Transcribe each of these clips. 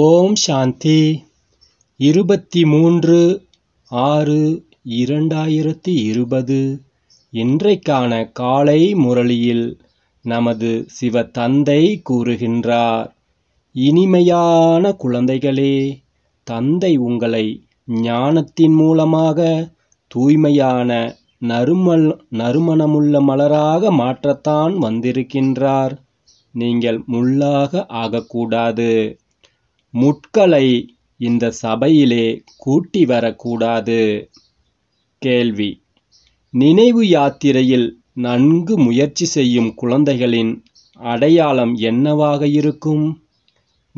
ஓம் சாந்தி இருபத்தி மூன்று ஆறு இரண்டாயிரத்தி இருபது இன்றைக்கான காலை முரளியில் நமது சிவ தந்தை கூறுகின்றார் இனிமையான குழந்தைகளே தந்தை உங்களை ஞானத்தின் மூலமாக தூய்மையான நறுமல் நறுமணமுள்ள மலராக மாற்றத்தான் வந்திருக்கின்றார் நீங்கள் முள்ளாக ஆகக்கூடாது முட்களை இந்த சபையிலே கூட்டி வரக்கூடாது கேள்வி நினைவு யாத்திரையில் நன்கு முயற்சி செய்யும் குழந்தைகளின் அடையாளம் என்னவாக இருக்கும்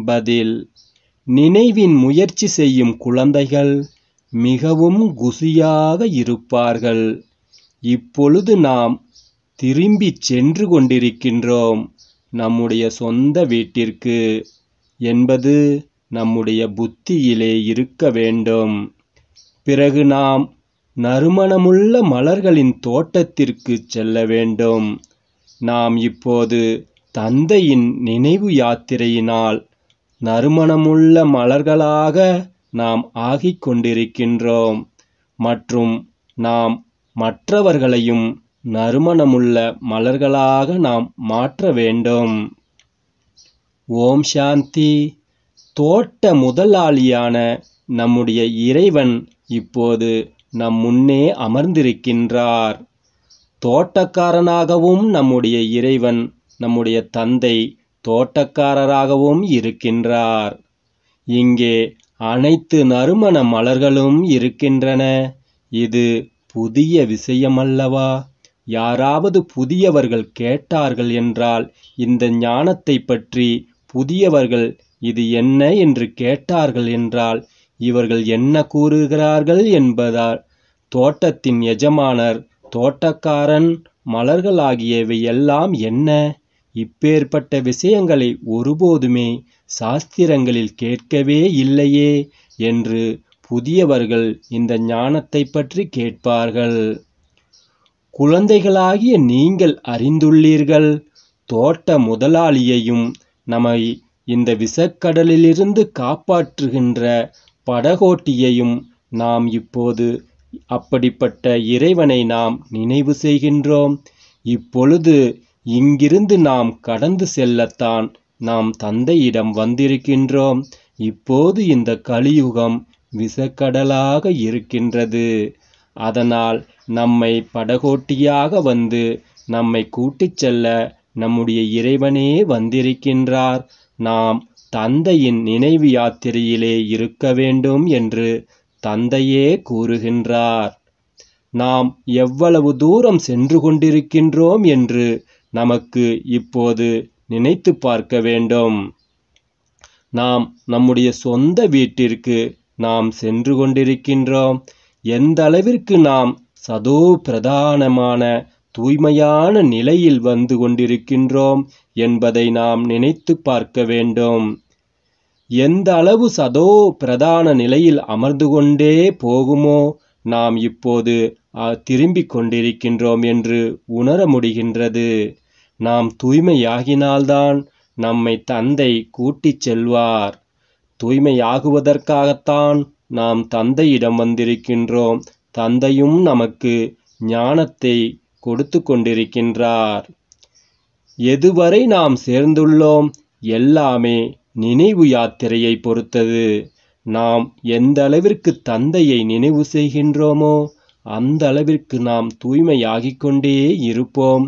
பதில் நினைவின் முயற்சி செய்யும் குழந்தைகள் மிகவும் குசியாக இருப்பார்கள் இப்பொழுது நாம் திரும்பி சென்று கொண்டிருக்கின்றோம் நம்முடைய சொந்த வீட்டிற்கு என்பது நம்முடைய புத்தியிலே இருக்க வேண்டும் பிறகு நாம் நறுமணமுள்ள மலர்களின் தோட்டத்திற்கு செல்ல வேண்டும் நாம் இப்போது தந்தையின் நினைவு யாத்திரையினால் நறுமணமுள்ள மலர்களாக நாம் ஆகிக் கொண்டிருக்கின்றோம் மற்றும் நாம் மற்றவர்களையும் நறுமணமுள்ள மலர்களாக நாம் மாற்ற வேண்டும் ஓம் சாந்தி தோட்ட முதலாளியான நம்முடைய இறைவன் இப்போது நம் முன்னே அமர்ந்திருக்கின்றார் தோட்டக்காரனாகவும் நம்முடைய இறைவன் நம்முடைய தந்தை தோட்டக்காரராகவும் இருக்கின்றார் இங்கே அனைத்து நறுமண மலர்களும் இருக்கின்றன இது புதிய விஷயமல்லவா யாராவது புதியவர்கள் கேட்டார்கள் என்றால் இந்த ஞானத்தை பற்றி புதியவர்கள் இது என்ன என்று கேட்டார்கள் என்றால் இவர்கள் என்ன கூறுகிறார்கள் என்பதால் தோட்டத்தின் எஜமானர் தோட்டக்காரன் மலர்கள் ஆகியவை எல்லாம் என்ன இப்பேற்பட்ட விஷயங்களை ஒருபோதுமே சாஸ்திரங்களில் கேட்கவே இல்லையே என்று புதியவர்கள் இந்த ஞானத்தை பற்றி கேட்பார்கள் குழந்தைகளாகிய நீங்கள் அறிந்துள்ளீர்கள் தோட்ட முதலாளியையும் நம்மை இந்த விஷக்கடலிலிருந்து காப்பாற்றுகின்ற படகோட்டியையும் நாம் இப்போது அப்படிப்பட்ட இறைவனை நாம் நினைவு செய்கின்றோம் இப்பொழுது இங்கிருந்து நாம் கடந்து செல்லத்தான் நாம் தந்தையிடம் வந்திருக்கின்றோம் இப்போது இந்த கலியுகம் விஷக்கடலாக இருக்கின்றது அதனால் நம்மை படகோட்டியாக வந்து நம்மை கூட்டிச் செல்ல நம்முடைய இறைவனே வந்திருக்கின்றார் நாம் தந்தையின் நினைவு யாத்திரையிலே இருக்க வேண்டும் என்று தந்தையே கூறுகின்றார் நாம் எவ்வளவு தூரம் சென்று கொண்டிருக்கின்றோம் என்று நமக்கு இப்போது நினைத்து பார்க்க வேண்டும் நாம் நம்முடைய சொந்த வீட்டிற்கு நாம் சென்று கொண்டிருக்கின்றோம் எந்த அளவிற்கு நாம் சதோ பிரதானமான தூய்மையான நிலையில் வந்து கொண்டிருக்கின்றோம் என்பதை நாம் நினைத்து பார்க்க வேண்டும் எந்த அளவு சதோ பிரதான நிலையில் அமர்ந்து கொண்டே போகுமோ நாம் இப்போது திரும்பிக் கொண்டிருக்கின்றோம் என்று உணர முடிகின்றது நாம் தூய்மையாகினால்தான் நம்மை தந்தை கூட்டிச் செல்வார் தூய்மையாகுவதற்காகத்தான் நாம் தந்தையிடம் வந்திருக்கின்றோம் தந்தையும் நமக்கு ஞானத்தை கொடுத்து கொண்டிருக்கின்றார் எதுவரை நாம் சேர்ந்துள்ளோம் எல்லாமே நினைவு யாத்திரையை பொறுத்தது நாம் எந்த அளவிற்கு தந்தையை நினைவு செய்கின்றோமோ அந்த அளவிற்கு நாம் தூய்மையாகிக் கொண்டே இருப்போம்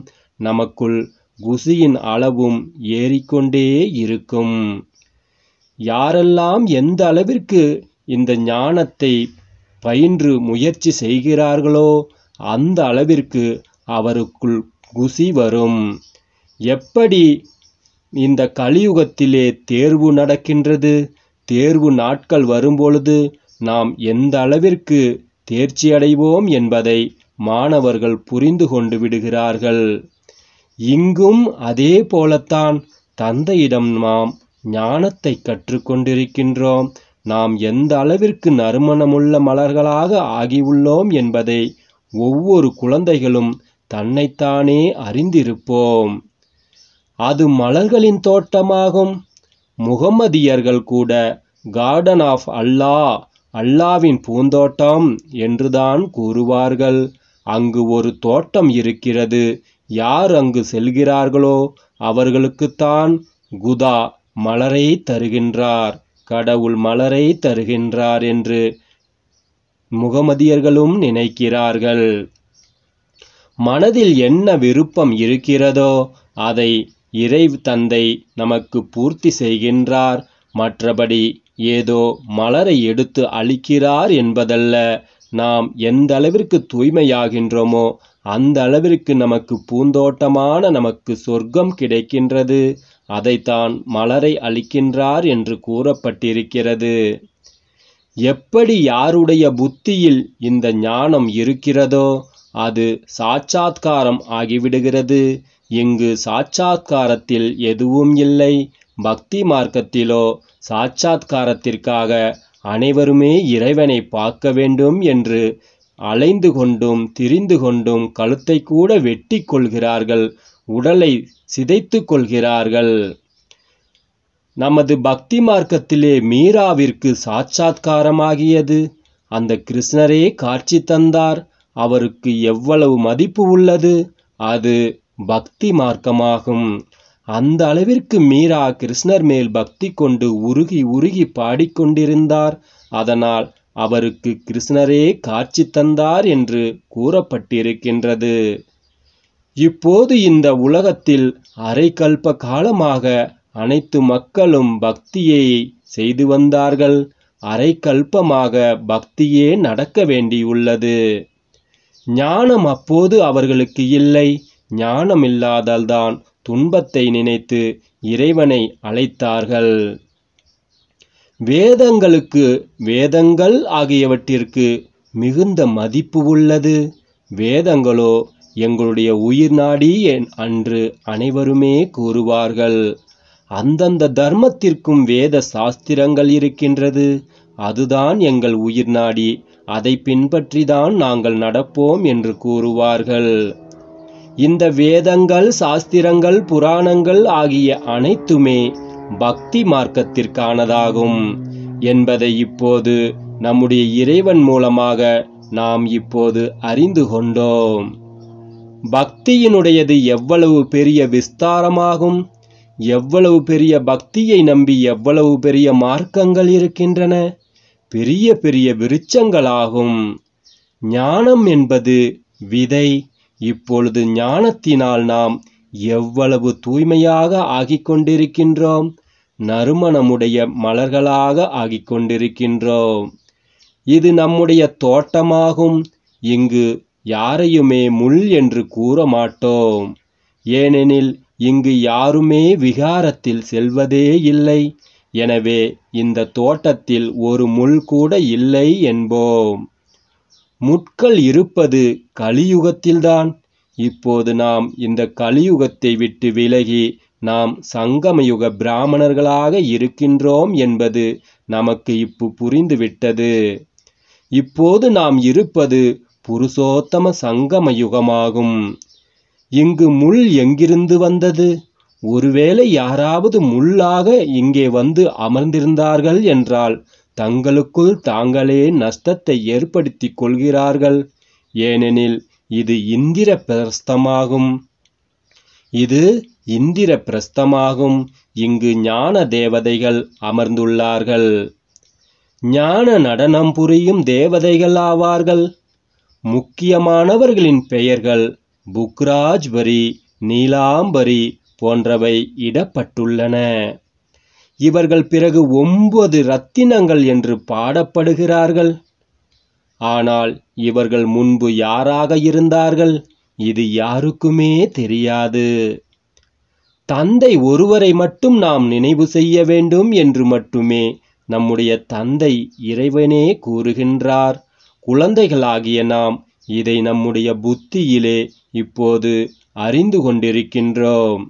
நமக்குள் குசியின் அளவும் ஏறிக்கொண்டே இருக்கும் யாரெல்லாம் எந்த அளவிற்கு இந்த ஞானத்தை பயின்று முயற்சி செய்கிறார்களோ அந்த அளவிற்கு அவருக்குள் குசி வரும் எப்படி இந்த கலியுகத்திலே தேர்வு நடக்கின்றது தேர்வு நாட்கள் வரும்பொழுது நாம் எந்த அளவிற்கு தேர்ச்சியடைவோம் என்பதை மாணவர்கள் புரிந்து கொண்டு விடுகிறார்கள் இங்கும் அதே போலத்தான் தந்தையிடம் நாம் ஞானத்தை கற்றுக்கொண்டிருக்கின்றோம் நாம் எந்த அளவிற்கு நறுமணமுள்ள மலர்களாக ஆகியுள்ளோம் என்பதை ஒவ்வொரு குழந்தைகளும் தன்னைத்தானே அறிந்திருப்போம் அது மலர்களின் தோட்டமாகும் முகம்மதியர்கள் கூட கார்டன் ஆஃப் அல்லாஹ் அல்லாவின் பூந்தோட்டம் என்றுதான் கூறுவார்கள் அங்கு ஒரு தோட்டம் இருக்கிறது யார் அங்கு செல்கிறார்களோ அவர்களுக்குத்தான் குதா மலரை தருகின்றார் கடவுள் மலரை தருகின்றார் என்று முகமதியர்களும் நினைக்கிறார்கள் மனதில் என்ன விருப்பம் இருக்கிறதோ அதை இறை தந்தை நமக்கு பூர்த்தி செய்கின்றார் மற்றபடி ஏதோ மலரை எடுத்து அழிக்கிறார் என்பதல்ல நாம் எந்த அளவிற்கு தூய்மையாகின்றோமோ அந்த அளவிற்கு நமக்கு பூந்தோட்டமான நமக்கு சொர்க்கம் கிடைக்கின்றது அதைத்தான் மலரை அளிக்கின்றார் என்று கூறப்பட்டிருக்கிறது எப்படி யாருடைய புத்தியில் இந்த ஞானம் இருக்கிறதோ அது சாட்சாத்காரம் ஆகிவிடுகிறது இங்கு சாட்சாத்காரத்தில் எதுவும் இல்லை பக்தி மார்க்கத்திலோ சாட்சாத்காரத்திற்காக அனைவருமே இறைவனை பார்க்க வேண்டும் என்று அலைந்து கொண்டும் திரிந்து கொண்டும் கழுத்தை கூட வெட்டி கொள்கிறார்கள் உடலை சிதைத்து கொள்கிறார்கள் நமது பக்தி மார்க்கத்திலே மீராவிற்கு சாட்சாத்காரமாகியது அந்த கிருஷ்ணரே காட்சி தந்தார் அவருக்கு எவ்வளவு மதிப்பு உள்ளது அது பக்தி மார்க்கமாகும் அந்த அளவிற்கு மீரா கிருஷ்ணர் மேல் பக்தி கொண்டு உருகி உருகி பாடிக்கொண்டிருந்தார் அதனால் அவருக்கு கிருஷ்ணரே காட்சி தந்தார் என்று கூறப்பட்டிருக்கின்றது இப்போது இந்த உலகத்தில் அரைக்கல்ப காலமாக அனைத்து மக்களும் பக்தியை செய்து வந்தார்கள் அரைக்கல்பமாக பக்தியே நடக்க வேண்டியுள்ளது ஞானம் அப்போது அவர்களுக்கு இல்லை ஞானம் இல்லாதல்தான் துன்பத்தை நினைத்து இறைவனை அழைத்தார்கள் வேதங்களுக்கு வேதங்கள் ஆகியவற்றிற்கு மிகுந்த மதிப்பு உள்ளது வேதங்களோ எங்களுடைய உயிர் நாடி அன்று அனைவருமே கூறுவார்கள் அந்தந்த தர்மத்திற்கும் வேத சாஸ்திரங்கள் இருக்கின்றது அதுதான் எங்கள் உயிர் நாடி அதை பின்பற்றிதான் நாங்கள் நடப்போம் என்று கூறுவார்கள் இந்த வேதங்கள் சாஸ்திரங்கள் புராணங்கள் ஆகிய அனைத்துமே பக்தி மார்க்கத்திற்கானதாகும் என்பதை இப்போது நம்முடைய இறைவன் மூலமாக நாம் இப்போது அறிந்து கொண்டோம் பக்தியினுடையது எவ்வளவு பெரிய விஸ்தாரமாகும் எவ்வளவு பெரிய பக்தியை நம்பி எவ்வளவு பெரிய மார்க்கங்கள் இருக்கின்றன பெரிய பெரிய விருட்சங்களாகும் ஞானம் என்பது விதை இப்பொழுது ஞானத்தினால் நாம் எவ்வளவு தூய்மையாக ஆகிக்கொண்டிருக்கின்றோம் நறுமணமுடைய மலர்களாக ஆகிக் கொண்டிருக்கின்றோம் இது நம்முடைய தோட்டமாகும் இங்கு யாரையுமே முள் என்று கூற மாட்டோம் ஏனெனில் இங்கு யாருமே விகாரத்தில் செல்வதே இல்லை எனவே இந்த தோட்டத்தில் ஒரு முள் கூட இல்லை என்போம் முட்கள் இருப்பது கலியுகத்தில்தான் இப்போது நாம் இந்த கலியுகத்தை விட்டு விலகி நாம் சங்கமயுக பிராமணர்களாக இருக்கின்றோம் என்பது நமக்கு இப்போ புரிந்துவிட்டது இப்போது நாம் இருப்பது புருஷோத்தம சங்கமயுகமாகும் இங்கு முள் எங்கிருந்து வந்தது ஒருவேளை யாராவது முள்ளாக இங்கே வந்து அமர்ந்திருந்தார்கள் என்றால் தங்களுக்குள் தாங்களே நஷ்டத்தை ஏற்படுத்தி கொள்கிறார்கள் ஏனெனில் இது இந்திர பிரஸ்தமாகும் இது இந்திர பிரஸ்தமாகும் இங்கு ஞான தேவதைகள் அமர்ந்துள்ளார்கள் ஞான நடனம் புரியும் தேவதைகள் ஆவார்கள் முக்கியமானவர்களின் பெயர்கள் புக்ராஜ்பரி நீலாம்பரி போன்றவை இடப்பட்டுள்ளன இவர்கள் பிறகு ஒன்பது இரத்தினங்கள் என்று பாடப்படுகிறார்கள் ஆனால் இவர்கள் முன்பு யாராக இருந்தார்கள் இது யாருக்குமே தெரியாது தந்தை ஒருவரை மட்டும் நாம் நினைவு செய்ய வேண்டும் என்று மட்டுமே நம்முடைய தந்தை இறைவனே கூறுகின்றார் குழந்தைகளாகிய நாம் இதை நம்முடைய புத்தியிலே இப்போது அறிந்து கொண்டிருக்கின்றோம்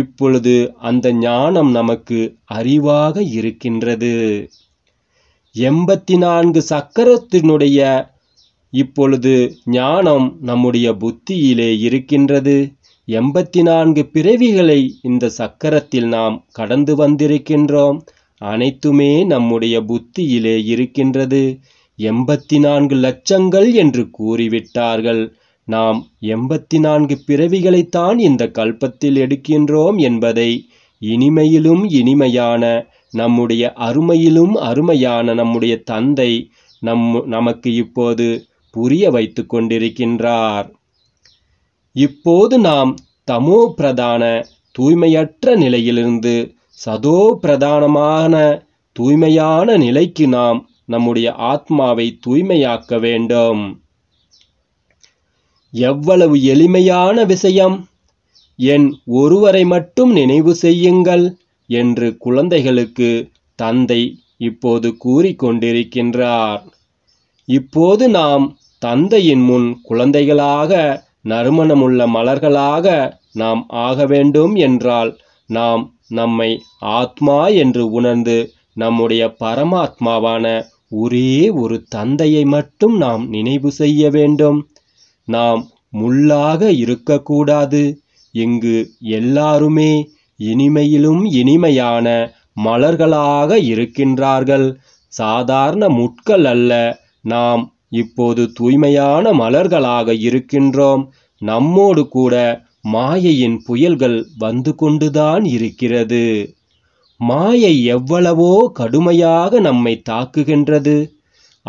இப்பொழுது அந்த ஞானம் நமக்கு அறிவாக இருக்கின்றது எண்பத்தி நான்கு சக்கரத்தினுடைய இப்பொழுது ஞானம் நம்முடைய புத்தியிலே இருக்கின்றது எண்பத்தி நான்கு பிறவிகளை இந்த சக்கரத்தில் நாம் கடந்து வந்திருக்கின்றோம் அனைத்துமே நம்முடைய புத்தியிலே இருக்கின்றது எண்பத்தி நான்கு லட்சங்கள் என்று கூறிவிட்டார்கள் நாம் எண்பத்தி நான்கு பிறவிகளைத்தான் இந்த கல்பத்தில் எடுக்கின்றோம் என்பதை இனிமையிலும் இனிமையான நம்முடைய அருமையிலும் அருமையான நம்முடைய தந்தை நம் நமக்கு இப்போது புரிய வைத்து கொண்டிருக்கின்றார் இப்போது நாம் தமோ பிரதான தூய்மையற்ற நிலையிலிருந்து சதோ பிரதானமான தூய்மையான நிலைக்கு நாம் நம்முடைய ஆத்மாவை தூய்மையாக்க வேண்டும் எவ்வளவு எளிமையான விஷயம் என் ஒருவரை மட்டும் நினைவு செய்யுங்கள் என்று குழந்தைகளுக்கு தந்தை இப்போது கூறிக்கொண்டிருக்கின்றார் இப்போது நாம் தந்தையின் முன் குழந்தைகளாக நறுமணமுள்ள மலர்களாக நாம் ஆக வேண்டும் என்றால் நாம் நம்மை ஆத்மா என்று உணர்ந்து நம்முடைய பரமாத்மாவான ஒரே ஒரு தந்தையை மட்டும் நாம் நினைவு செய்ய வேண்டும் நாம் முள்ளாக இருக்கக்கூடாது இங்கு எல்லாருமே இனிமையிலும் இனிமையான மலர்களாக இருக்கின்றார்கள் சாதாரண முட்கள் அல்ல நாம் இப்போது தூய்மையான மலர்களாக இருக்கின்றோம் நம்மோடு கூட மாயையின் புயல்கள் வந்து கொண்டுதான் இருக்கிறது மாயை எவ்வளவோ கடுமையாக நம்மை தாக்குகின்றது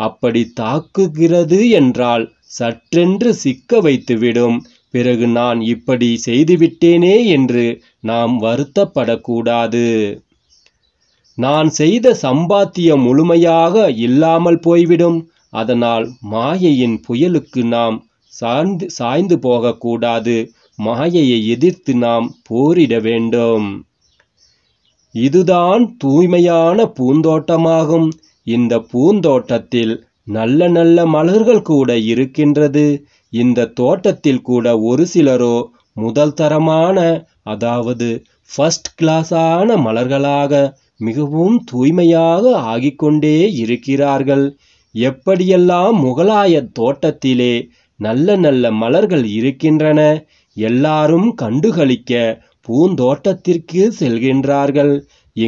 அப்படி தாக்குகிறது என்றால் சற்றென்று சிக்க வைத்துவிடும் பிறகு நான் இப்படி செய்துவிட்டேனே என்று நாம் வருத்தப்படக்கூடாது நான் செய்த சம்பாத்தியம் முழுமையாக இல்லாமல் போய்விடும் அதனால் மாயையின் புயலுக்கு நாம் சார்ந்து சாய்ந்து போகக்கூடாது மாயையை எதிர்த்து நாம் போரிட வேண்டும் இதுதான் தூய்மையான பூந்தோட்டமாகும் இந்த பூந்தோட்டத்தில் நல்ல நல்ல மலர்கள் கூட இருக்கின்றது இந்த தோட்டத்தில் கூட ஒரு சிலரோ முதல் தரமான அதாவது ஃபஸ்ட் கிளாஸான மலர்களாக மிகவும் தூய்மையாக ஆகிக்கொண்டே இருக்கிறார்கள் எப்படியெல்லாம் முகலாய தோட்டத்திலே நல்ல நல்ல மலர்கள் இருக்கின்றன எல்லாரும் கண்டுகளிக்க பூந்தோட்டத்திற்கு செல்கின்றார்கள்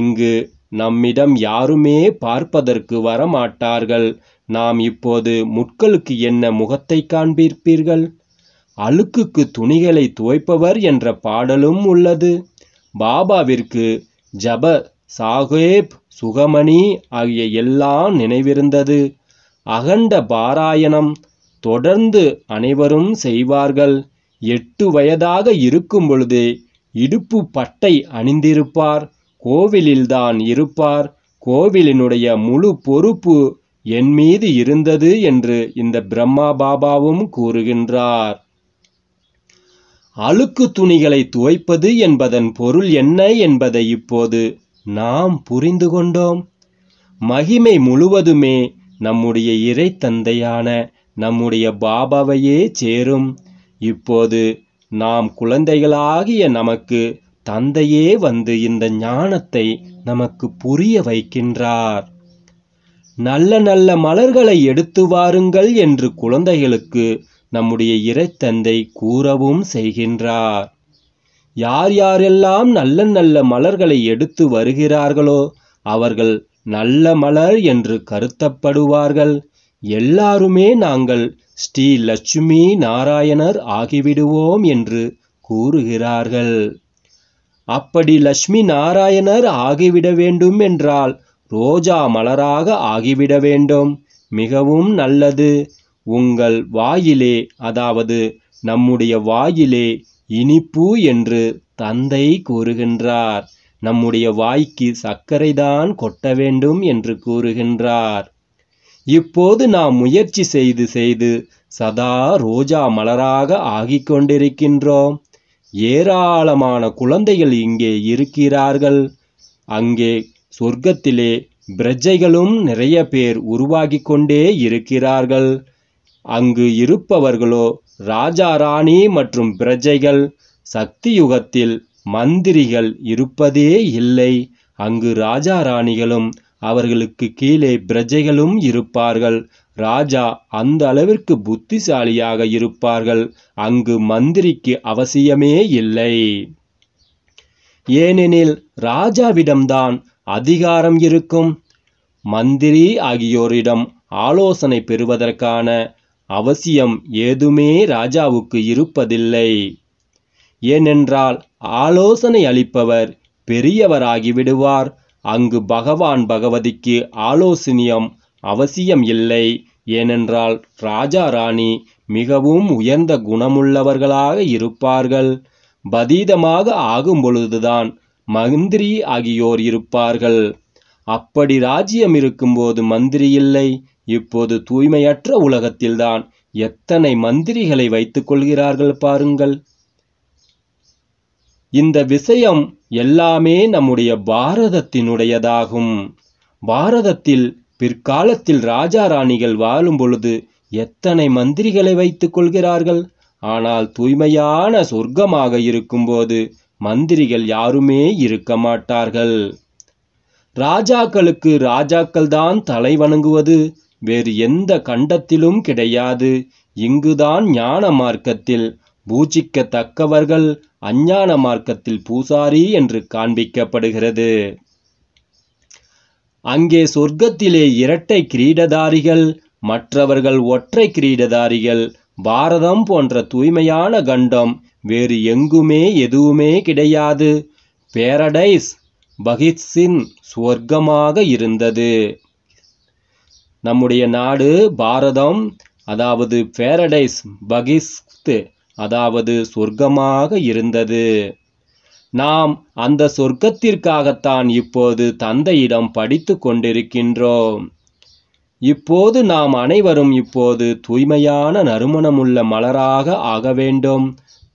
இங்கு நம்மிடம் யாருமே பார்ப்பதற்கு வரமாட்டார்கள் நாம் இப்போது முட்களுக்கு என்ன முகத்தை காண்பிப்பீர்கள் அழுக்குக்கு துணிகளை துவைப்பவர் என்ற பாடலும் உள்ளது பாபாவிற்கு ஜப சாகேப் சுகமணி ஆகிய எல்லாம் நினைவிருந்தது அகண்ட பாராயணம் தொடர்ந்து அனைவரும் செய்வார்கள் எட்டு வயதாக இருக்கும் பொழுதே இடுப்பு பட்டை அணிந்திருப்பார் கோவிலில்தான் இருப்பார் கோவிலினுடைய முழு பொறுப்பு என் மீது இருந்தது என்று இந்த பிரம்மா பாபாவும் கூறுகின்றார் அழுக்கு துணிகளை துவைப்பது என்பதன் பொருள் என்ன என்பதை இப்போது நாம் புரிந்து கொண்டோம் மகிமை முழுவதுமே நம்முடைய இறை தந்தையான நம்முடைய பாபாவையே சேரும் இப்போது நாம் குழந்தைகளாகிய நமக்கு தந்தையே வந்து இந்த ஞானத்தை நமக்கு புரிய வைக்கின்றார் நல்ல நல்ல மலர்களை எடுத்து வாருங்கள் என்று குழந்தைகளுக்கு நம்முடைய இறைத்தந்தை கூறவும் செய்கின்றார் யார் யாரெல்லாம் நல்ல நல்ல மலர்களை எடுத்து வருகிறார்களோ அவர்கள் நல்ல மலர் என்று கருத்தப்படுவார்கள் எல்லாருமே நாங்கள் ஸ்ரீ லட்சுமி நாராயணர் ஆகிவிடுவோம் என்று கூறுகிறார்கள் அப்படி லட்சுமி நாராயணர் ஆகிவிட வேண்டும் என்றால் ரோஜா மலராக ஆகிவிட வேண்டும் மிகவும் நல்லது உங்கள் வாயிலே அதாவது நம்முடைய வாயிலே இனிப்பு என்று தந்தை கூறுகின்றார் நம்முடைய வாய்க்கு சர்க்கரைதான் கொட்ட வேண்டும் என்று கூறுகின்றார் இப்போது நாம் முயற்சி செய்து செய்து சதா ரோஜா மலராக ஆகிக் கொண்டிருக்கின்றோம் ஏராளமான குழந்தைகள் இங்கே இருக்கிறார்கள் அங்கே சொர்க்கத்திலே பிரஜைகளும் நிறைய பேர் உருவாகிக் கொண்டே இருக்கிறார்கள் அங்கு இருப்பவர்களோ ராஜா ராணி மற்றும் பிரஜைகள் சக்தி யுகத்தில் மந்திரிகள் இருப்பதே இல்லை அங்கு ராஜா ராணிகளும் அவர்களுக்கு கீழே பிரஜைகளும் இருப்பார்கள் ராஜா அந்த அளவிற்கு புத்திசாலியாக இருப்பார்கள் அங்கு மந்திரிக்கு அவசியமே இல்லை ஏனெனில் ராஜாவிடம்தான் அதிகாரம் இருக்கும் மந்திரி ஆகியோரிடம் ஆலோசனை பெறுவதற்கான அவசியம் ஏதுமே ராஜாவுக்கு இருப்பதில்லை ஏனென்றால் ஆலோசனை அளிப்பவர் பெரியவராகிவிடுவார் அங்கு பகவான் பகவதிக்கு ஆலோசனியம் அவசியம் இல்லை ஏனென்றால் ராஜா ராணி மிகவும் உயர்ந்த குணமுள்ளவர்களாக இருப்பார்கள் பதீதமாக ஆகும் பொழுதுதான் மந்திரி ஆகியோர் இருப்பார்கள் அப்படி ராஜ்யம் இருக்கும்போது மந்திரி இல்லை இப்போது தூய்மையற்ற உலகத்தில்தான் எத்தனை மந்திரிகளை வைத்துக் கொள்கிறார்கள் பாருங்கள் இந்த விஷயம் எல்லாமே நம்முடைய பாரதத்தினுடையதாகும் பாரதத்தில் பிற்காலத்தில் ராஜா ராணிகள் வாழும் பொழுது எத்தனை மந்திரிகளை வைத்துக் கொள்கிறார்கள் ஆனால் தூய்மையான சொர்க்கமாக இருக்கும்போது மந்திரிகள் யாருமே இருக்க மாட்டார்கள் ராஜாக்களுக்கு ராஜாக்கள் தான் தலை வணங்குவது வேறு எந்த கண்டத்திலும் கிடையாது இங்குதான் ஞான மார்க்கத்தில் பூஜிக்கத்தக்கவர்கள் அஞ்ஞான மார்க்கத்தில் பூசாரி என்று காண்பிக்கப்படுகிறது அங்கே சொர்க்கத்திலே இரட்டை கிரீடதாரிகள் மற்றவர்கள் ஒற்றை கிரீடதாரிகள் பாரதம் போன்ற தூய்மையான கண்டம் வேறு எங்குமே எதுவுமே கிடையாது பேரடைஸ் பகிஷின் சுவர்க்கமாக இருந்தது நம்முடைய நாடு பாரதம் அதாவது பேரடைஸ் பகிஸ்து அதாவது சொர்க்கமாக இருந்தது நாம் அந்த சொர்க்கத்திற்காகத்தான் இப்போது தந்தையிடம் படித்து கொண்டிருக்கின்றோம் இப்போது நாம் அனைவரும் இப்போது தூய்மையான நறுமணமுள்ள மலராக ஆக வேண்டும்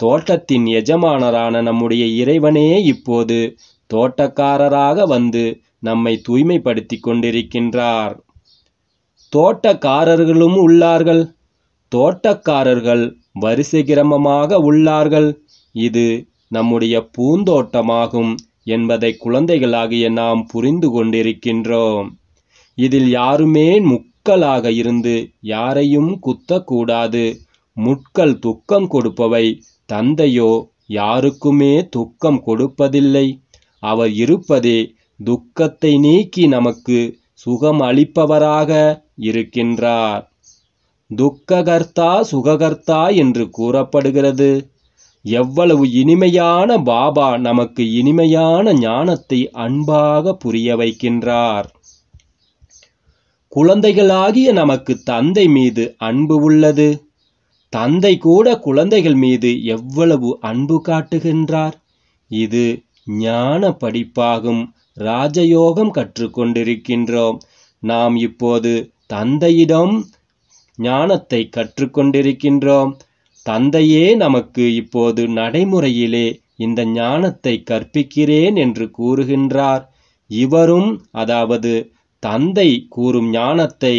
தோட்டத்தின் எஜமானரான நம்முடைய இறைவனே இப்போது தோட்டக்காரராக வந்து நம்மை தூய்மைப்படுத்தி கொண்டிருக்கின்றார் தோட்டக்காரர்களும் உள்ளார்கள் தோட்டக்காரர்கள் வரிசை கிரமமாக உள்ளார்கள் இது நம்முடைய பூந்தோட்டமாகும் என்பதை குழந்தைகளாகிய நாம் புரிந்து கொண்டிருக்கின்றோம் இதில் யாருமே முக்களாக இருந்து யாரையும் குத்தக்கூடாது முட்கள் துக்கம் கொடுப்பவை தந்தையோ யாருக்குமே துக்கம் கொடுப்பதில்லை அவர் இருப்பதே துக்கத்தை நீக்கி நமக்கு சுகம் அளிப்பவராக இருக்கின்றார் துக்ககர்த்தா சுககர்த்தா என்று கூறப்படுகிறது எவ்வளவு இனிமையான பாபா நமக்கு இனிமையான ஞானத்தை அன்பாக புரிய வைக்கின்றார் குழந்தைகளாகிய நமக்கு தந்தை மீது அன்பு உள்ளது தந்தை கூட குழந்தைகள் மீது எவ்வளவு அன்பு காட்டுகின்றார் இது ஞான படிப்பாகும் ராஜயோகம் கற்றுக்கொண்டிருக்கின்றோம் நாம் இப்போது தந்தையிடம் ஞானத்தை கற்றுக்கொண்டிருக்கின்றோம் தந்தையே நமக்கு இப்போது நடைமுறையிலே இந்த ஞானத்தை கற்பிக்கிறேன் என்று கூறுகின்றார் இவரும் அதாவது தந்தை கூறும் ஞானத்தை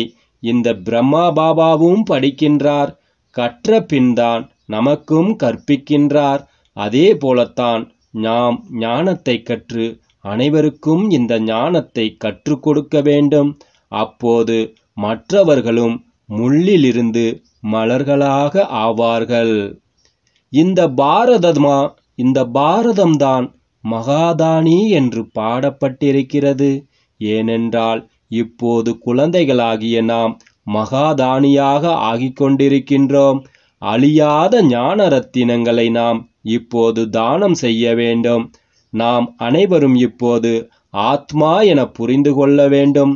இந்த பிரம்மா பாபாவும் படிக்கின்றார் கற்ற பின்தான் நமக்கும் கற்பிக்கின்றார் அதே போலத்தான் நாம் ஞானத்தை கற்று அனைவருக்கும் இந்த ஞானத்தை கற்றுக் கொடுக்க வேண்டும் அப்போது மற்றவர்களும் முள்ளிலிருந்து மலர்களாக ஆவார்கள் இந்த பாரதமா இந்த பாரதம்தான் மகாதானி என்று பாடப்பட்டிருக்கிறது ஏனென்றால் இப்போது குழந்தைகளாகிய நாம் மகாதானியாக ஆகிக்கொண்டிருக்கின்றோம் அழியாத ஞான ரத்தினங்களை நாம் இப்போது தானம் செய்ய வேண்டும் நாம் அனைவரும் இப்போது ஆத்மா என புரிந்து கொள்ள வேண்டும்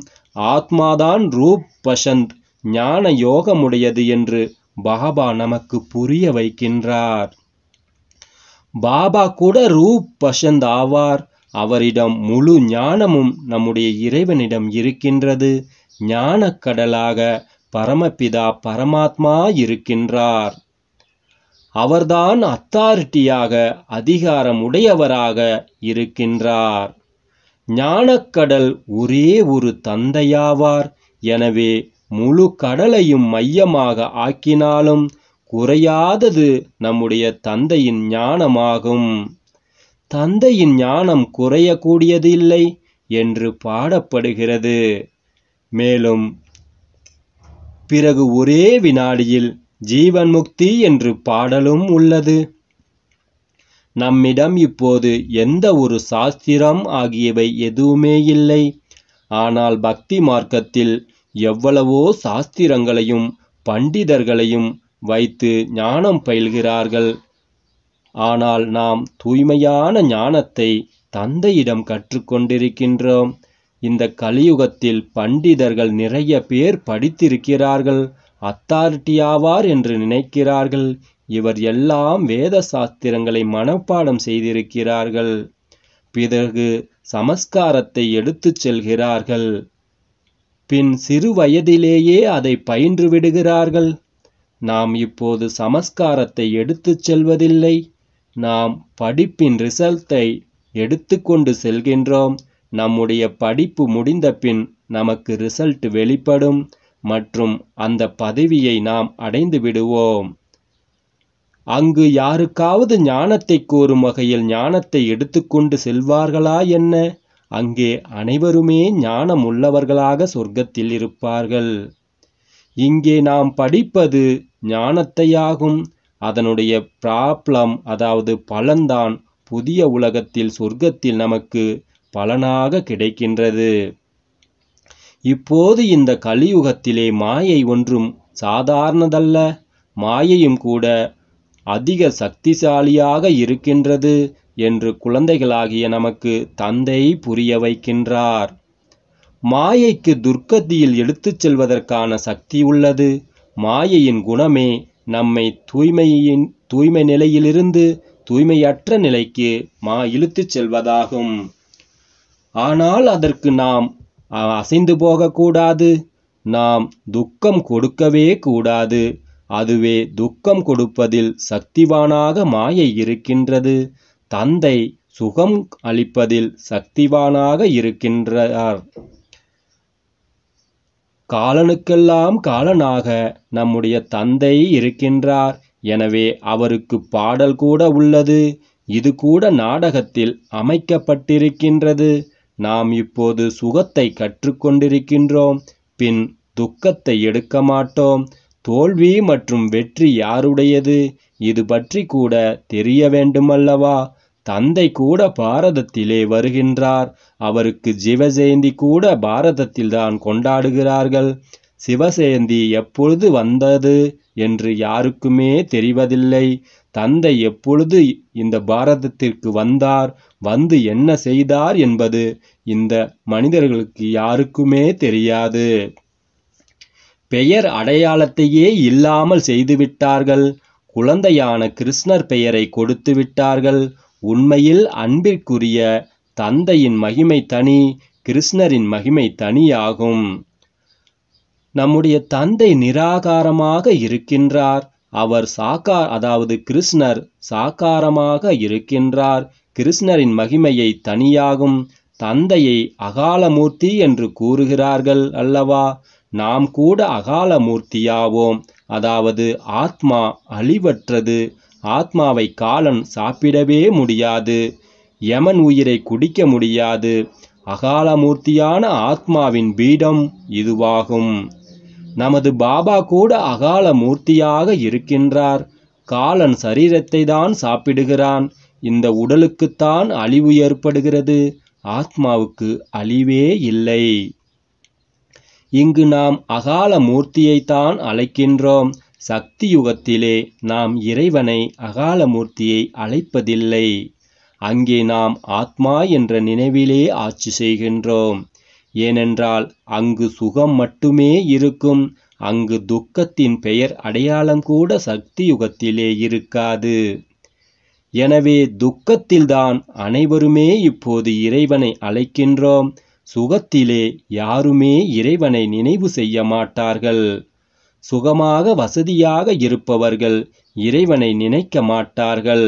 ஆத்மாதான் ரூப் பசந்த் ஞான யோகமுடையது என்று பாபா நமக்கு புரிய வைக்கின்றார் பாபா கூட ரூப் பசந்த் ஆவார் அவரிடம் முழு ஞானமும் நம்முடைய இறைவனிடம் இருக்கின்றது ஞானக்கடலாக பரமபிதா பரமாத்மா இருக்கின்றார் அவர்தான் அத்தாரிட்டியாக அதிகாரம் உடையவராக இருக்கின்றார் ஞானக்கடல் ஒரே ஒரு தந்தையாவார் எனவே முழு கடலையும் மையமாக ஆக்கினாலும் குறையாதது நம்முடைய தந்தையின் ஞானமாகும் தந்தையின் ஞானம் குறையக்கூடியதில்லை என்று பாடப்படுகிறது மேலும் பிறகு ஒரே வினாடியில் ஜீவன் முக்தி என்று பாடலும் உள்ளது நம்மிடம் இப்போது எந்த ஒரு சாஸ்திரம் ஆகியவை எதுவுமே இல்லை ஆனால் பக்தி மார்க்கத்தில் எவ்வளவோ சாஸ்திரங்களையும் பண்டிதர்களையும் வைத்து ஞானம் பயில்கிறார்கள் ஆனால் நாம் தூய்மையான ஞானத்தை தந்தையிடம் கற்றுக்கொண்டிருக்கின்றோம் இந்த கலியுகத்தில் பண்டிதர்கள் நிறைய பேர் படித்திருக்கிறார்கள் அத்தாரிட்டியாவார் என்று நினைக்கிறார்கள் இவர் எல்லாம் வேத சாஸ்திரங்களை மனப்பாடம் செய்திருக்கிறார்கள் பிறகு சமஸ்காரத்தை எடுத்துச் செல்கிறார்கள் பின் சிறு வயதிலேயே அதை பயின்று விடுகிறார்கள் நாம் இப்போது சமஸ்காரத்தை எடுத்துச் செல்வதில்லை நாம் படிப்பின் ரிசல்ட்டை எடுத்துக்கொண்டு செல்கின்றோம் நம்முடைய படிப்பு முடிந்தபின் நமக்கு ரிசல்ட் வெளிப்படும் மற்றும் அந்த பதவியை நாம் அடைந்து விடுவோம் அங்கு யாருக்காவது ஞானத்தை கூறும் வகையில் ஞானத்தை எடுத்துக்கொண்டு செல்வார்களா என்ன அங்கே அனைவருமே ஞானம் உள்ளவர்களாக சொர்க்கத்தில் இருப்பார்கள் இங்கே நாம் படிப்பது ஞானத்தையாகும் அதனுடைய ப்ராப்ளம் அதாவது பலன்தான் புதிய உலகத்தில் சொர்க்கத்தில் நமக்கு பலனாக கிடைக்கின்றது இப்போது இந்த கலியுகத்திலே மாயை ஒன்றும் சாதாரணதல்ல மாயையும் கூட அதிக சக்திசாலியாக இருக்கின்றது என்று குழந்தைகளாகிய நமக்கு தந்தை புரிய வைக்கின்றார் மாயைக்கு துர்க்கத்தியில் எடுத்துச் செல்வதற்கான சக்தி உள்ளது மாயையின் குணமே நம்மை தூய்மையின் தூய்மை நிலையிலிருந்து தூய்மையற்ற நிலைக்கு மா இழுத்துச் செல்வதாகும் ஆனால் அதற்கு நாம் அசைந்து போகக்கூடாது நாம் துக்கம் கொடுக்கவே கூடாது அதுவே துக்கம் கொடுப்பதில் சக்திவானாக மாயை இருக்கின்றது தந்தை சுகம் அளிப்பதில் சக்திவானாக இருக்கின்றார் காலனுக்கெல்லாம் காலனாக நம்முடைய தந்தை இருக்கின்றார் எனவே அவருக்கு பாடல் கூட உள்ளது இது கூட நாடகத்தில் அமைக்கப்பட்டிருக்கின்றது நாம் இப்போது சுகத்தை கற்றுக்கொண்டிருக்கின்றோம் பின் துக்கத்தை எடுக்க மாட்டோம் தோல்வி மற்றும் வெற்றி யாருடையது இது பற்றி கூட தெரிய வேண்டுமல்லவா தந்தை கூட பாரதத்திலே வருகின்றார் அவருக்கு ஜெயந்தி கூட பாரதத்தில்தான் கொண்டாடுகிறார்கள் சிவசெயந்தி எப்பொழுது வந்தது என்று யாருக்குமே தெரிவதில்லை தந்தை எப்பொழுது இந்த பாரதத்திற்கு வந்தார் வந்து என்ன செய்தார் என்பது இந்த மனிதர்களுக்கு யாருக்குமே தெரியாது பெயர் அடையாளத்தையே இல்லாமல் செய்துவிட்டார்கள் குழந்தையான கிருஷ்ணர் பெயரை கொடுத்து விட்டார்கள் உண்மையில் அன்பிற்குரிய தந்தையின் மகிமை தனி கிருஷ்ணரின் மகிமை தனியாகும் நம்முடைய தந்தை நிராகாரமாக இருக்கின்றார் அவர் சாக்கா அதாவது கிருஷ்ணர் சாக்காரமாக இருக்கின்றார் கிருஷ்ணரின் மகிமையை தனியாகும் தந்தையை அகாலமூர்த்தி என்று கூறுகிறார்கள் அல்லவா நாம் கூட அகாலமூர்த்தியாவோம் அதாவது ஆத்மா அழிவற்றது ஆத்மாவை காலன் சாப்பிடவே முடியாது யமன் உயிரை குடிக்க முடியாது அகாலமூர்த்தியான ஆத்மாவின் பீடம் இதுவாகும் நமது பாபா கூட அகால மூர்த்தியாக இருக்கின்றார் காலன் சரீரத்தை தான் சாப்பிடுகிறான் இந்த உடலுக்குத்தான் அழிவு ஏற்படுகிறது ஆத்மாவுக்கு அழிவே இல்லை இங்கு நாம் அகால மூர்த்தியைத்தான் அழைக்கின்றோம் சக்தி யுகத்திலே நாம் இறைவனை அகால மூர்த்தியை அழைப்பதில்லை அங்கே நாம் ஆத்மா என்ற நினைவிலே ஆட்சி செய்கின்றோம் ஏனென்றால் அங்கு சுகம் மட்டுமே இருக்கும் அங்கு துக்கத்தின் பெயர் அடையாளம் கூட சக்தி யுகத்திலே இருக்காது எனவே துக்கத்தில்தான் அனைவருமே இப்போது இறைவனை அழைக்கின்றோம் சுகத்திலே யாருமே இறைவனை நினைவு செய்ய மாட்டார்கள் சுகமாக வசதியாக இருப்பவர்கள் இறைவனை நினைக்க மாட்டார்கள்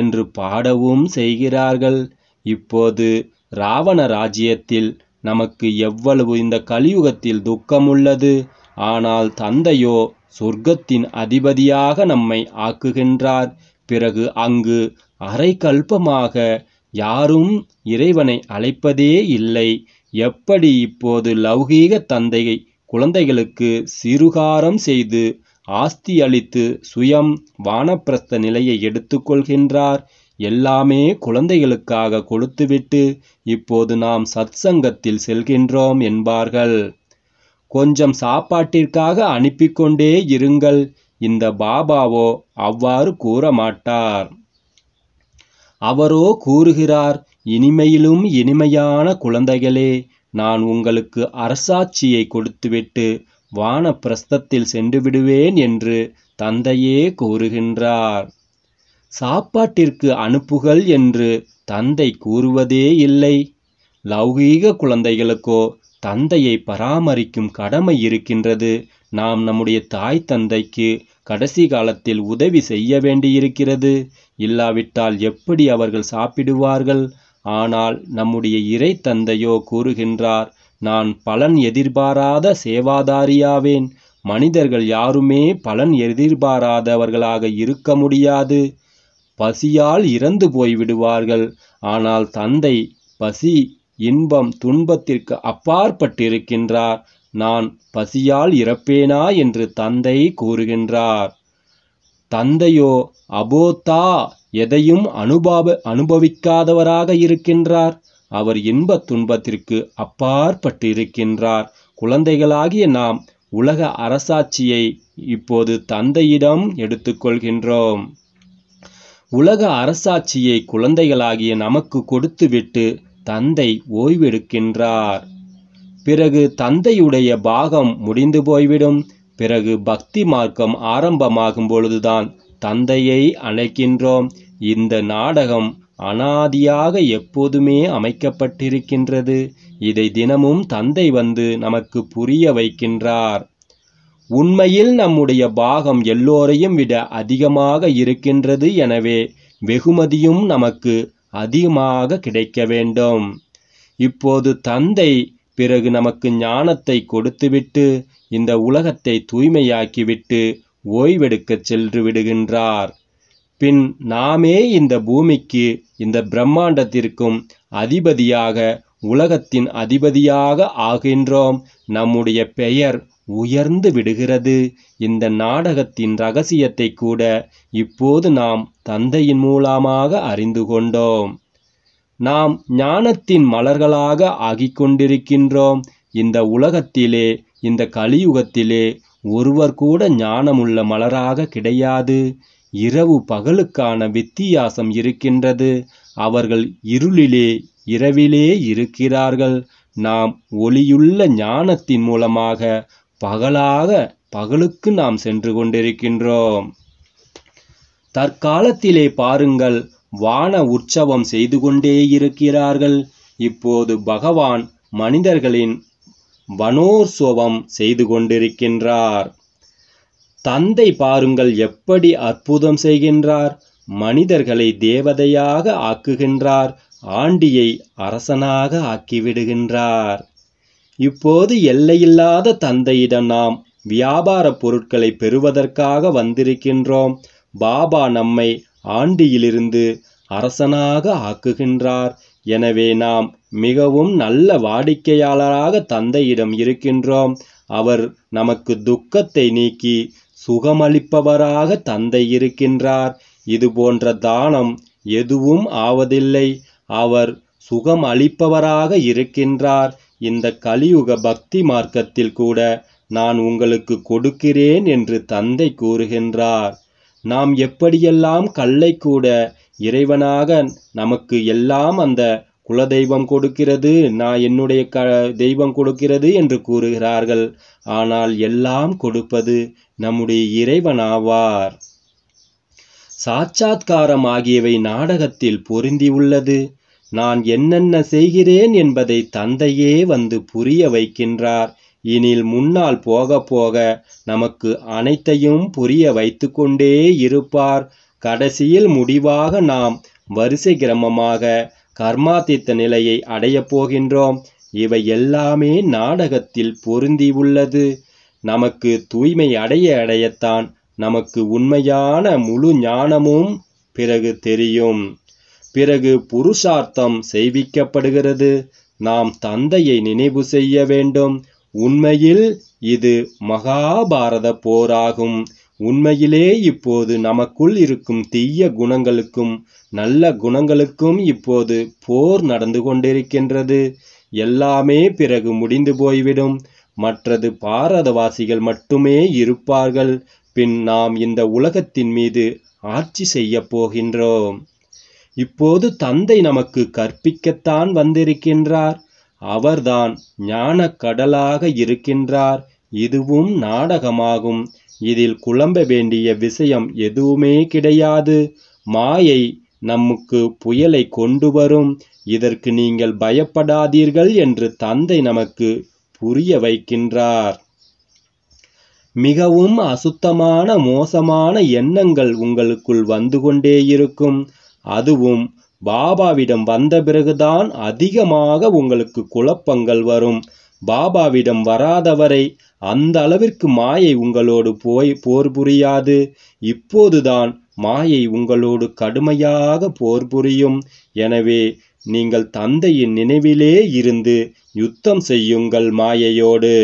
என்று பாடவும் செய்கிறார்கள் இப்போது ராவண ராஜ்யத்தில் நமக்கு எவ்வளவு இந்த கலியுகத்தில் துக்கம் உள்ளது ஆனால் தந்தையோ சொர்க்கத்தின் அதிபதியாக நம்மை ஆக்குகின்றார் பிறகு அங்கு அரை கல்பமாக யாரும் இறைவனை அழைப்பதே இல்லை எப்படி இப்போது லௌகீக தந்தையை குழந்தைகளுக்கு சிறுகாரம் செய்து ஆஸ்தி அளித்து சுயம் வானப்பிரஸ்த நிலையை எடுத்துக்கொள்கின்றார் எல்லாமே குழந்தைகளுக்காக கொடுத்துவிட்டு இப்போது நாம் சத்சங்கத்தில் செல்கின்றோம் என்பார்கள் கொஞ்சம் சாப்பாட்டிற்காக அனுப்பிக்கொண்டே இருங்கள் இந்த பாபாவோ அவ்வாறு கூறமாட்டார் அவரோ கூறுகிறார் இனிமையிலும் இனிமையான குழந்தைகளே நான் உங்களுக்கு அரசாட்சியை கொடுத்துவிட்டு வானப்பிரஸ்தத்தில் சென்று விடுவேன் என்று தந்தையே கூறுகின்றார் சாப்பாட்டிற்கு அனுப்புகள் என்று தந்தை கூறுவதே இல்லை லௌகீக குழந்தைகளுக்கோ தந்தையை பராமரிக்கும் கடமை இருக்கின்றது நாம் நம்முடைய தாய் தந்தைக்கு கடைசி காலத்தில் உதவி செய்ய வேண்டியிருக்கிறது இல்லாவிட்டால் எப்படி அவர்கள் சாப்பிடுவார்கள் ஆனால் நம்முடைய இறை தந்தையோ கூறுகின்றார் நான் பலன் எதிர்பாராத சேவாதாரியாவேன் மனிதர்கள் யாருமே பலன் எதிர்பாராதவர்களாக இருக்க முடியாது பசியால் இறந்து போய்விடுவார்கள் ஆனால் தந்தை பசி இன்பம் துன்பத்திற்கு அப்பாற்பட்டிருக்கின்றார் நான் பசியால் இறப்பேனா என்று தந்தை கூறுகின்றார் தந்தையோ அபோத்தா எதையும் அனுபவ அனுபவிக்காதவராக இருக்கின்றார் அவர் இன்ப துன்பத்திற்கு அப்பாற்பட்டு இருக்கின்றார் குழந்தைகளாகிய நாம் உலக அரசாட்சியை இப்போது தந்தையிடம் எடுத்துக்கொள்கின்றோம் உலக அரசாட்சியை குழந்தைகளாகிய நமக்கு கொடுத்துவிட்டு தந்தை ஓய்வெடுக்கின்றார் பிறகு தந்தையுடைய பாகம் முடிந்து போய்விடும் பிறகு பக்தி மார்க்கம் ஆரம்பமாகும் பொழுதுதான் தந்தையை அணைக்கின்றோம் இந்த நாடகம் அனாதியாக எப்போதுமே அமைக்கப்பட்டிருக்கின்றது இதை தினமும் தந்தை வந்து நமக்கு புரிய வைக்கின்றார் உண்மையில் நம்முடைய பாகம் எல்லோரையும் விட அதிகமாக இருக்கின்றது எனவே வெகுமதியும் நமக்கு அதிகமாக கிடைக்க வேண்டும் இப்போது தந்தை பிறகு நமக்கு ஞானத்தை கொடுத்துவிட்டு இந்த உலகத்தை தூய்மையாக்கிவிட்டு ஓய்வெடுக்கச் சென்று விடுகின்றார் பின் நாமே இந்த பூமிக்கு இந்த பிரம்மாண்டத்திற்கும் அதிபதியாக உலகத்தின் அதிபதியாக ஆகின்றோம் நம்முடைய பெயர் உயர்ந்து விடுகிறது இந்த நாடகத்தின் ரகசியத்தை கூட இப்போது நாம் தந்தையின் மூலமாக அறிந்து கொண்டோம் நாம் ஞானத்தின் மலர்களாக ஆகிக்கொண்டிருக்கின்றோம் இந்த உலகத்திலே இந்த கலியுகத்திலே ஒருவர் கூட ஞானமுள்ள மலராக கிடையாது இரவு பகலுக்கான வித்தியாசம் இருக்கின்றது அவர்கள் இருளிலே இரவிலே இருக்கிறார்கள் நாம் ஒளியுள்ள ஞானத்தின் மூலமாக பகலாக பகலுக்கு நாம் சென்று கொண்டிருக்கின்றோம் தற்காலத்திலே பாருங்கள் வான உற்சவம் செய்து கொண்டே இருக்கிறார்கள் இப்போது பகவான் மனிதர்களின் வனோற்சவம் செய்து கொண்டிருக்கின்றார் தந்தை பாருங்கள் எப்படி அற்புதம் செய்கின்றார் மனிதர்களை தேவதையாக ஆக்குகின்றார் ஆண்டியை அரசனாக ஆக்கிவிடுகின்றார் இப்போது எல்லையில்லாத தந்தையிடம் நாம் வியாபார பொருட்களை பெறுவதற்காக வந்திருக்கின்றோம் பாபா நம்மை ஆண்டியிலிருந்து அரசனாக ஆக்குகின்றார் எனவே நாம் மிகவும் நல்ல வாடிக்கையாளராக தந்தையிடம் இருக்கின்றோம் அவர் நமக்கு துக்கத்தை நீக்கி சுகமளிப்பவராக தந்தை இருக்கின்றார் இது போன்ற தானம் எதுவும் ஆவதில்லை அவர் சுகம் அளிப்பவராக இருக்கின்றார் இந்த கலியுக பக்தி மார்க்கத்தில் கூட நான் உங்களுக்கு கொடுக்கிறேன் என்று தந்தை கூறுகின்றார் நாம் எப்படியெல்லாம் கல்லை கூட இறைவனாக நமக்கு எல்லாம் அந்த குலதெய்வம் கொடுக்கிறது நான் என்னுடைய க தெய்வம் கொடுக்கிறது என்று கூறுகிறார்கள் ஆனால் எல்லாம் கொடுப்பது நம்முடைய இறைவனாவார் சாட்சாத்காரம் ஆகியவை நாடகத்தில் பொருந்தியுள்ளது நான் என்னென்ன செய்கிறேன் என்பதை தந்தையே வந்து புரிய வைக்கின்றார் இனில் முன்னால் போக போக நமக்கு அனைத்தையும் புரிய வைத்து கொண்டே இருப்பார் கடைசியில் முடிவாக நாம் வரிசை கிரமமாக கர்மாதித்த நிலையை அடையப் போகின்றோம் இவை எல்லாமே நாடகத்தில் பொருந்தி உள்ளது நமக்கு தூய்மை அடைய அடையத்தான் நமக்கு உண்மையான முழு ஞானமும் பிறகு தெரியும் பிறகு புருஷார்த்தம் செய்விக்கப்படுகிறது நாம் தந்தையை நினைவு செய்ய வேண்டும் உண்மையில் இது மகாபாரத போராகும் உண்மையிலே இப்போது நமக்குள் இருக்கும் தீய குணங்களுக்கும் நல்ல குணங்களுக்கும் இப்போது போர் நடந்து கொண்டிருக்கின்றது எல்லாமே பிறகு முடிந்து போய்விடும் மற்றது பாரதவாசிகள் மட்டுமே இருப்பார்கள் பின் நாம் இந்த உலகத்தின் மீது ஆட்சி செய்ய போகின்றோம் இப்போது தந்தை நமக்கு கற்பிக்கத்தான் வந்திருக்கின்றார் அவர்தான் ஞானக் கடலாக இருக்கின்றார் இதுவும் நாடகமாகும் இதில் குழம்ப வேண்டிய விஷயம் எதுவுமே கிடையாது மாயை நமக்கு புயலை கொண்டு வரும் இதற்கு நீங்கள் பயப்படாதீர்கள் என்று தந்தை நமக்கு புரிய வைக்கின்றார் மிகவும் அசுத்தமான மோசமான எண்ணங்கள் உங்களுக்குள் வந்து கொண்டே இருக்கும் அதுவும் பாபாவிடம் வந்த பிறகுதான் அதிகமாக உங்களுக்கு குழப்பங்கள் வரும் பாபாவிடம் வராதவரை அந்த அளவிற்கு மாயை உங்களோடு போய் போர் புரியாது இப்போதுதான் மாயை உங்களோடு கடுமையாக போர் புரியும் எனவே நீங்கள் தந்தையின் நினைவிலே இருந்து யுத்தம் செய்யுங்கள் மாயையோடு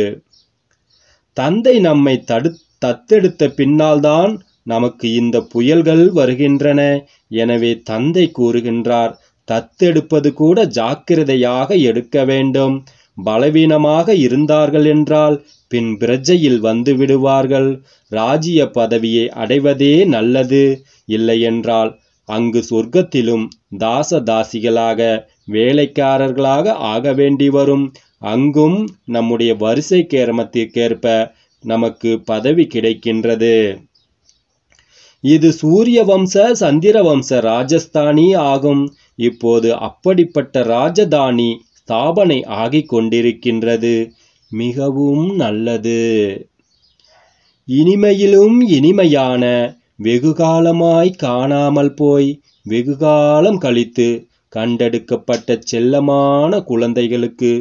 தந்தை நம்மை தடு தத்தெடுத்த பின்னால்தான் நமக்கு இந்த புயல்கள் வருகின்றன எனவே தந்தை கூறுகின்றார் தத்தெடுப்பது கூட ஜாக்கிரதையாக எடுக்க வேண்டும் பலவீனமாக இருந்தார்கள் என்றால் பின் பிரஜையில் வந்து விடுவார்கள் ராஜ்ய பதவியை அடைவதே நல்லது இல்லையென்றால் அங்கு சொர்க்கத்திலும் தாசதாசிகளாக வேலைக்காரர்களாக ஆக வேண்டி வரும் அங்கும் நம்முடைய வரிசை கேரமத்திற்கேற்ப நமக்கு பதவி கிடைக்கின்றது இது சூரிய வம்ச சந்திர வம்ச ராஜஸ்தானி ஆகும் இப்போது அப்படிப்பட்ட ராஜதானி ஸ்தாபனை ஆகிக் கொண்டிருக்கின்றது மிகவும் நல்லது இனிமையிலும் இனிமையான வெகுகாலமாய் காணாமல் போய் வெகுகாலம் கழித்து கண்டெடுக்கப்பட்ட செல்லமான குழந்தைகளுக்கு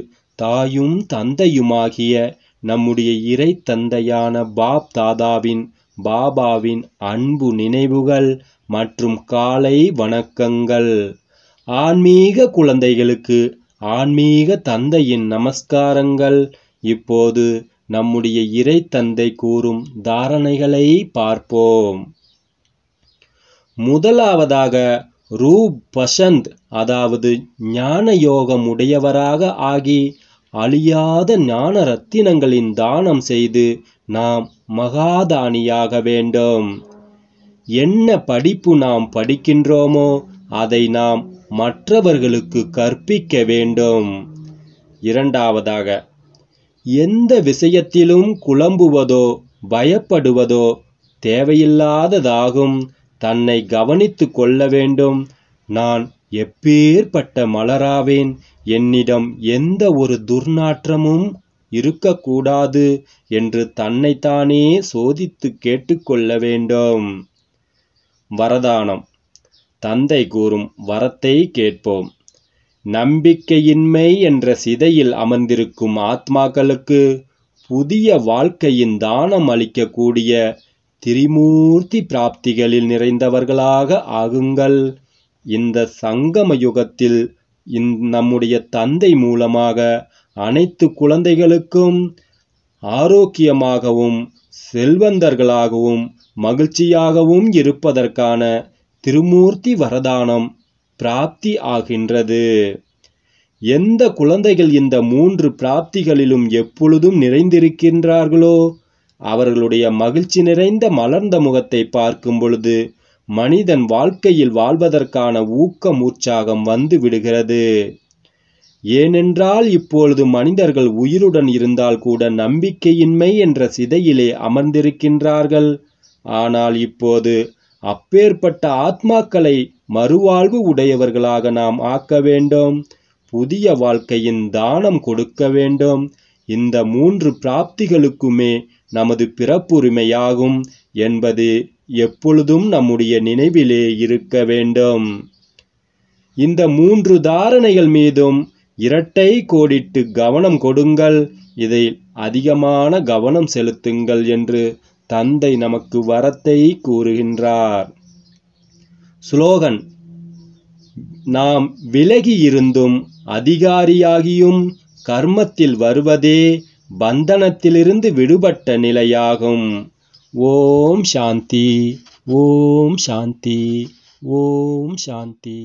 தாயும் தந்தையுமாகிய நம்முடைய இறை தந்தையான பாப் தாதாவின் பாபாவின் அன்பு நினைவுகள் மற்றும் காலை வணக்கங்கள் ஆன்மீக குழந்தைகளுக்கு ஆன்மீக தந்தையின் நமஸ்காரங்கள் இப்போது நம்முடைய இறை தந்தை கூறும் தாரணைகளை பார்ப்போம் முதலாவதாக ரூப் பசந்த் அதாவது ஞான யோகம் உடையவராக ஆகி அழியாத ஞான ரத்தினங்களின் தானம் செய்து நாம் மகாதானியாக வேண்டும் என்ன படிப்பு நாம் படிக்கின்றோமோ அதை நாம் மற்றவர்களுக்கு கற்பிக்க வேண்டும் இரண்டாவதாக எந்த விஷயத்திலும் குழம்புவதோ பயப்படுவதோ தேவையில்லாததாகும் தன்னை கவனித்து கொள்ள வேண்டும் நான் எப்பேற்பட்ட மலராவேன் என்னிடம் எந்த ஒரு துர்நாற்றமும் இருக்கக்கூடாது என்று தன்னைத்தானே சோதித்து கேட்டுக்கொள்ள வேண்டும் வரதானம் தந்தை கூறும் வரத்தை கேட்போம் நம்பிக்கையின்மை என்ற சிதையில் அமர்ந்திருக்கும் ஆத்மாக்களுக்கு புதிய வாழ்க்கையின் தானம் அளிக்கக்கூடிய திரிமூர்த்தி பிராப்திகளில் நிறைந்தவர்களாக ஆகுங்கள் இந்த சங்கம யுகத்தில் நம்முடைய தந்தை மூலமாக அனைத்து குழந்தைகளுக்கும் ஆரோக்கியமாகவும் செல்வந்தர்களாகவும் மகிழ்ச்சியாகவும் இருப்பதற்கான திருமூர்த்தி வரதானம் பிராப்தி ஆகின்றது எந்த குழந்தைகள் இந்த மூன்று பிராப்திகளிலும் எப்பொழுதும் நிறைந்திருக்கின்றார்களோ அவர்களுடைய மகிழ்ச்சி நிறைந்த மலர்ந்த முகத்தை பார்க்கும் பொழுது மனிதன் வாழ்க்கையில் வாழ்வதற்கான ஊக்கம் உற்சாகம் வந்து விடுகிறது ஏனென்றால் இப்பொழுது மனிதர்கள் உயிருடன் இருந்தால் கூட நம்பிக்கையின்மை என்ற சிதையிலே அமர்ந்திருக்கின்றார்கள் ஆனால் இப்போது அப்பேற்பட்ட ஆத்மாக்களை மறுவாழ்வு உடையவர்களாக நாம் ஆக்க வேண்டும் புதிய வாழ்க்கையின் தானம் கொடுக்க வேண்டும் இந்த மூன்று பிராப்திகளுக்குமே நமது பிறப்புரிமையாகும் என்பது எப்பொழுதும் நம்முடைய நினைவிலே இருக்க வேண்டும் இந்த மூன்று தாரணைகள் மீதும் இரட்டை கோடிட்டு கவனம் கொடுங்கள் இதை அதிகமான கவனம் செலுத்துங்கள் என்று தந்தை நமக்கு வரத்தை கூறுகின்றார் ஸ்லோகன் நாம் விலகி இருந்தும் அதிகாரியாகியும் கர்மத்தில் வருவதே பந்தனத்திலிருந்து விடுபட்ட நிலையாகும் ஓம் சாந்தி ஓம் சாந்தி ஓம் சாந்தி